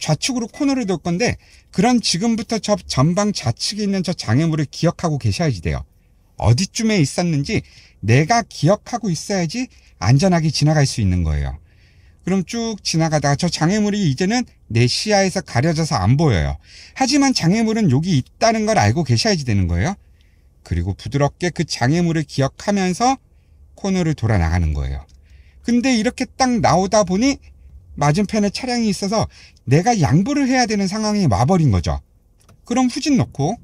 좌측으로 코너를 둘 건데 그런 지금부터 저 전방 좌측에 있는 저 장애물을 기억하고 계셔야지 돼요. 어디쯤에 있었는지 내가 기억하고 있어야지 안전하게 지나갈 수 있는 거예요. 그럼 쭉 지나가다가 저 장애물이 이제는 내 시야에서 가려져서 안 보여요. 하지만 장애물은 여기 있다는 걸 알고 계셔야지 되는 거예요. 그리고 부드럽게 그 장애물을 기억하면서 코너를 돌아 나가는 거예요. 근데 이렇게 딱 나오다 보니 맞은편에 차량이 있어서 내가 양보를 해야 되는 상황이 와버린 거죠. 그럼 후진 놓고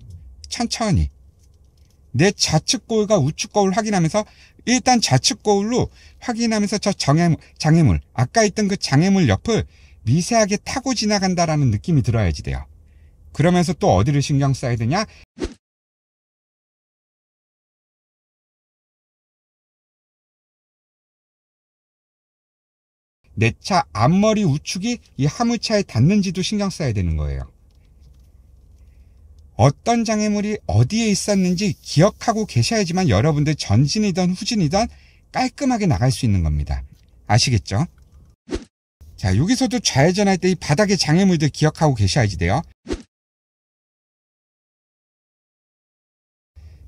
천천히 내 좌측 거울과 우측 거울 확인하면서 일단 좌측 거울로 확인하면서 저 장애물, 장애물 아까 있던 그 장애물 옆을 미세하게 타고 지나간다라는 느낌이 들어야지 돼요. 그러면서 또 어디를 신경 써야 되냐? 내차 앞머리 우측이 이하무차에 닿는지도 신경 써야 되는 거예요. 어떤 장애물이 어디에 있었는지 기억하고 계셔야지만 여러분들 전진이던 후진이던 깔끔하게 나갈 수 있는 겁니다. 아시겠죠? 자, 여기서도 좌회전할 때 이 바닥의 장애물들 기억하고 계셔야지 돼요.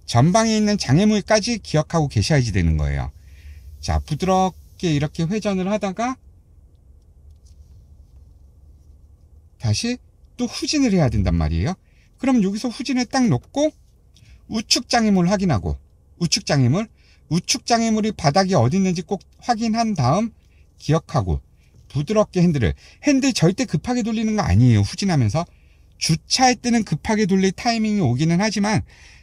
전방에 있는 장애물까지 기억하고 계셔야지 되는 거예요. 자, 부드럽게 이렇게 회전을 하다가 다시 또 후진을 해야 된단 말이에요. 그럼 여기서 후진을딱 놓고 우측 장애물 확인하고 우측 장애물 우측 장애물이 바닥이 어디 있는지 꼭 확인한 다음 기억하고 부드럽게 핸들을 핸들 절대 급하게 돌리는 거 아니에요. 후진하면서 주차할 때는 급하게 돌릴 타이밍이 오기는 하지만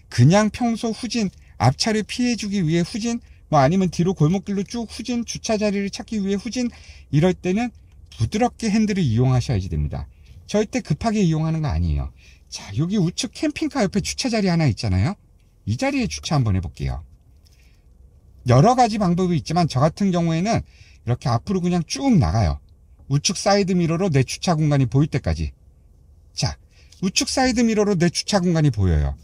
그냥 평소 후진 앞차를 피해주기 위해 후진 뭐 아니면 뒤로 골목길로 쭉 후진 주차 자리를 찾기 위해 후진 이럴 때는 부드럽게 핸들을 이용하셔야지 됩니다. 절대 급하게 이용하는 거 아니에요. 자, 여기 우측 캠핑카 옆에 주차 자리 하나 있잖아요. 이 자리에 주차 한번 해볼게요. 여러 가지 방법이 있지만 저 같은 경우에는 이렇게 앞으로 그냥 쭉 나가요. 우측 사이드 미러로 내 주차 공간이 보일 때까지. 자, 우측 사이드 미러로 내 주차 공간이 보여요.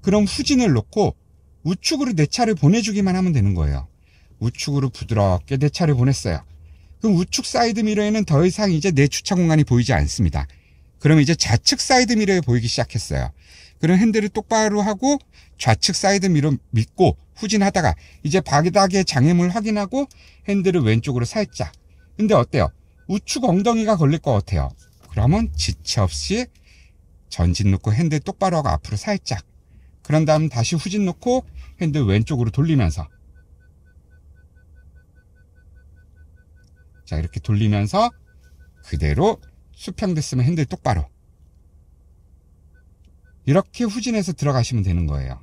그럼 후진을 놓고 우측으로 내 차를 보내주기만 하면 되는 거예요. 우측으로 부드럽게 내 차를 보냈어요. 그럼 우측 사이드 미러에는 더 이상 이제 내 주차 공간이 보이지 않습니다. 그러면 이제 좌측 사이드 미러에 보이기 시작했어요. 그럼 핸들을 똑바로 하고 좌측 사이드 미러 믿고 후진하다가 이제 바닥의 장애물 확인하고 핸들을 왼쪽으로 살짝. 근데 어때요? 우측 엉덩이가 걸릴 것 같아요. 그러면 지체 없이 전진 놓고 핸들 똑바로 하고 앞으로 살짝. 그런 다음 다시 후진 놓고 핸들 왼쪽으로 돌리면서. 자, 이렇게 돌리면서 그대로 수평됐으면 핸들 똑바로. 이렇게 후진해서 들어가시면 되는 거예요.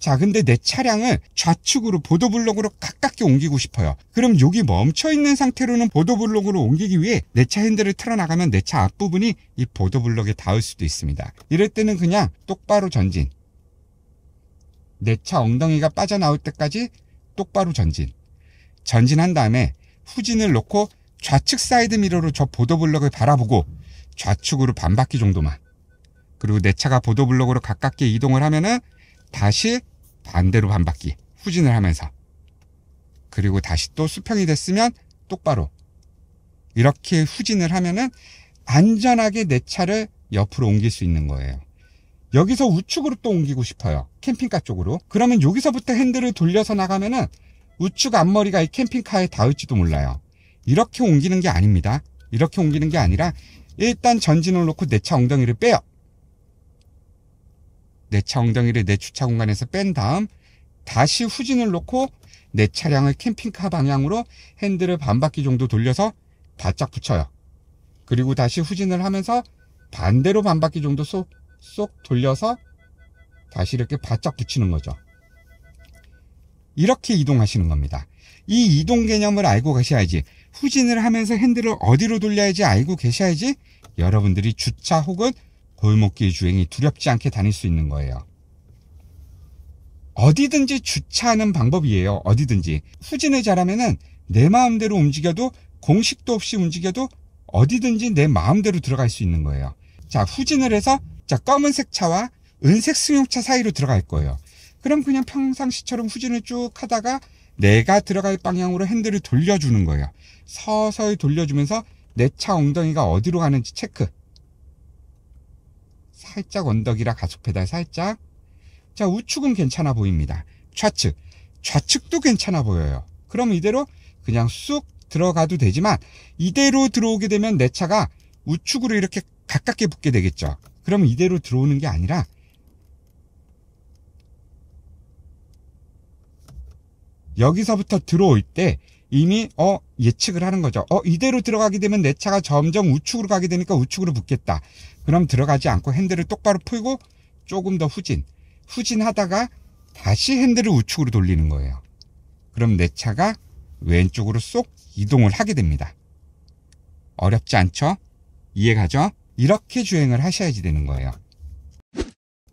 자, 근데 내 차량을 좌측으로 보도블록으로 가깝게 옮기고 싶어요. 그럼 여기 멈춰있는 상태로는 보도블록으로 옮기기 위해 내 차 핸들을 틀어나가면 내 차 앞부분이 이 보도블록에 닿을 수도 있습니다. 이럴 때는 그냥 똑바로 전진. 내 차 엉덩이가 빠져나올 때까지 똑바로 전진. 전진한 다음에 후진을 놓고 좌측 사이드 미러로 저 보도블럭을 바라보고 좌측으로 반바퀴 정도만 그리고 내 차가 보도블럭으로 가깝게 이동을 하면은 다시 반대로 반바퀴 후진을 하면서 그리고 다시 또 수평이 됐으면 똑바로 이렇게 후진을 하면은 안전하게 내 차를 옆으로 옮길 수 있는 거예요. 여기서 우측으로 또 옮기고 싶어요. 캠핑카 쪽으로. 그러면 여기서부터 핸들을 돌려서 나가면은 우측 앞머리가 이 캠핑카에 닿을지도 몰라요. 이렇게 옮기는 게 아닙니다. 이렇게 옮기는 게 아니라 일단 전진을 놓고 내 차 엉덩이를 빼요. 내 차 엉덩이를 내 주차 공간에서 뺀 다음 다시 후진을 놓고 내 차량을 캠핑카 방향으로 핸들을 반 바퀴 정도 돌려서 바짝 붙여요. 그리고 다시 후진을 하면서 반대로 반 바퀴 정도 쏙, 쏙 돌려서 다시 이렇게 바짝 붙이는 거죠. 이렇게 이동하시는 겁니다. 이 이동 개념을 알고 가셔야지 후진을 하면서 핸들을 어디로 돌려야지 알고 계셔야지 여러분들이 주차 혹은 골목길 주행이 두렵지 않게 다닐 수 있는 거예요. 어디든지 주차하는 방법이에요. 어디든지. 후진을 잘하면내 마음대로 움직여도 공식도 없이 움직여도 어디든지 내 마음대로 들어갈 수 있는 거예요. 자, 후진을 해서 자, 검은색 차와 은색 승용차 사이로 들어갈 거예요. 그럼 그냥 평상시처럼 후진을 쭉 하다가 내가 들어갈 방향으로 핸들을 돌려주는 거예요. 서서히 돌려주면서 내 차 엉덩이가 어디로 가는지 체크. 살짝 언덕이라 가속 페달 살짝. 자, 우측은 괜찮아 보입니다. 좌측. 좌측도 괜찮아 보여요. 그럼 이대로 그냥 쑥 들어가도 되지만 이대로 들어오게 되면 내 차가 우측으로 이렇게 가깝게 붙게 되겠죠. 그럼 이대로 들어오는 게 아니라 여기서부터 들어올 때 이미 어 예측을 하는 거죠. 어 이대로 들어가게 되면 내 차가 점점 우측으로 가게 되니까 우측으로 붙겠다. 그럼 들어가지 않고 핸들을 똑바로 풀고 조금 더 후진. 후진하다가 다시 핸들을 우측으로 돌리는 거예요. 그럼 내 차가 왼쪽으로 쏙 이동을 하게 됩니다. 어렵지 않죠? 이해가죠? 이렇게 주행을 하셔야지 되는 거예요.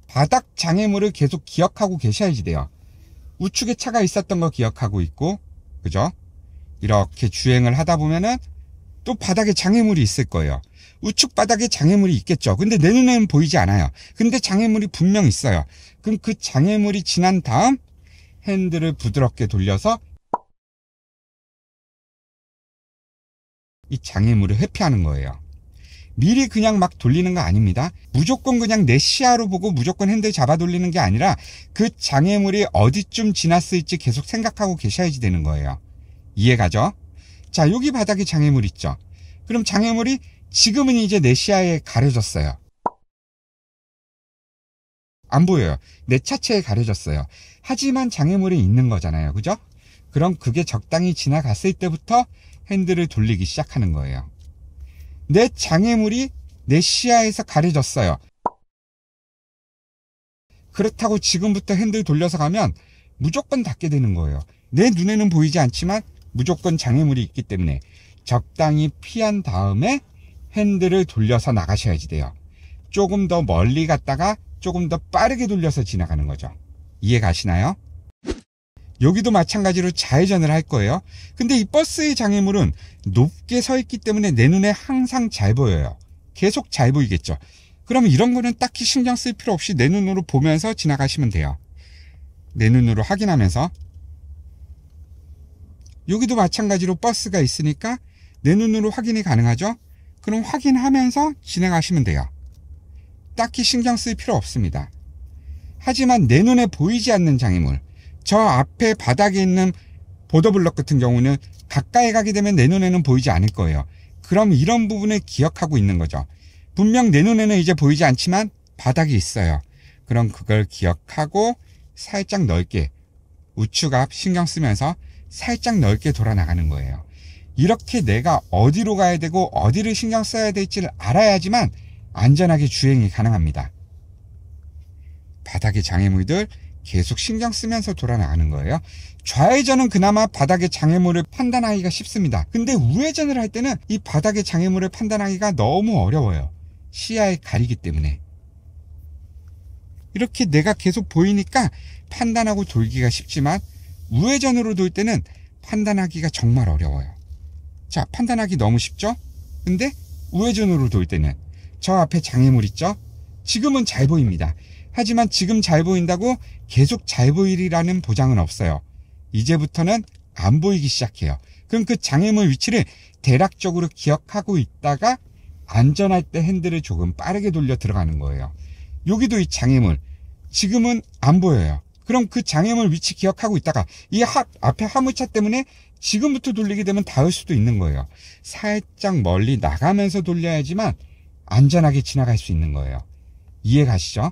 바닥 장애물을 계속 기억하고 계셔야지 돼요. 우측에 차가 있었던 거 기억하고 있고, 그죠? 이렇게 주행을 하다 보면은 또 바닥에 장애물이 있을 거예요. 우측 바닥에 장애물이 있겠죠. 근데 내 눈에는 보이지 않아요. 근데 장애물이 분명 있어요. 그럼 그 장애물이 지난 다음 핸들을 부드럽게 돌려서 이 장애물을 회피하는 거예요. 미리 그냥 막 돌리는 거 아닙니다. 무조건 그냥 내 시야로 보고 무조건 핸들 잡아 돌리는 게 아니라 그 장애물이 어디쯤 지났을지 계속 생각하고 계셔야지 되는 거예요. 이해가죠? 자, 여기 바닥에 장애물 있죠? 그럼 장애물이 지금은 이제 내 시야에 가려졌어요. 안 보여요. 내 차체에 가려졌어요. 하지만 장애물이 있는 거잖아요. 그죠? 그럼 그게 적당히 지나갔을 때부터 핸들을 돌리기 시작하는 거예요. 내 장애물이 내 시야에서 가려졌어요. 그렇다고 지금부터 핸들 돌려서 가면 무조건 닿게 되는 거예요. 내 눈에는 보이지 않지만 무조건 장애물이 있기 때문에 적당히 피한 다음에 핸들을 돌려서 나가셔야지 돼요. 조금 더 멀리 갔다가 조금 더 빠르게 돌려서 지나가는 거죠. 이해 가시나요? 여기도 마찬가지로 좌회전을 할 거예요. 근데 이 버스의 장애물은 높게 서 있기 때문에 내 눈에 항상 잘 보여요. 계속 잘 보이겠죠. 그러면 이런 거는 딱히 신경 쓸 필요 없이 내 눈으로 보면서 지나가시면 돼요. 내 눈으로 확인하면서 여기도 마찬가지로 버스가 있으니까 내 눈으로 확인이 가능하죠? 그럼 확인하면서 진행하시면 돼요. 딱히 신경 쓸 필요 없습니다. 하지만 내 눈에 보이지 않는 장애물, 저 앞에 바닥에 있는 보더블럭 같은 경우는 가까이 가게 되면 내 눈에는 보이지 않을 거예요. 그럼 이런 부분을 기억하고 있는 거죠. 분명 내 눈에는 이제 보이지 않지만 바닥이 있어요. 그럼 그걸 기억하고 살짝 넓게 우측 앞 신경 쓰면서 살짝 넓게 돌아나가는 거예요. 이렇게 내가 어디로 가야 되고 어디를 신경 써야 될지를 알아야지만 안전하게 주행이 가능합니다. 바닥의 장애물들 계속 신경 쓰면서 돌아나가는 거예요. 좌회전은 그나마 바닥의 장애물을 판단하기가 쉽습니다. 근데 우회전을 할 때는 이 바닥의 장애물을 판단하기가 너무 어려워요. 시야에 가리기 때문에. 이렇게 내가 계속 보이니까 판단하고 돌기가 쉽지만 우회전으로 돌 때는 판단하기가 정말 어려워요. 자, 판단하기 너무 쉽죠? 근데 우회전으로 돌 때는 저 앞에 장애물 있죠? 지금은 잘 보입니다. 하지만 지금 잘 보인다고 계속 잘 보이리라는 보장은 없어요. 이제부터는 안 보이기 시작해요. 그럼 그 장애물 위치를 대략적으로 기억하고 있다가 안전할 때 핸들을 조금 빠르게 돌려 들어가는 거예요. 여기도 이 장애물 지금은 안 보여요. 그럼 그 장애물 위치 기억하고 있다가 이 하, 앞에 화물차 때문에 지금부터 돌리게 되면 닿을 수도 있는 거예요. 살짝 멀리 나가면서 돌려야지만 안전하게 지나갈 수 있는 거예요. 이해 가시죠?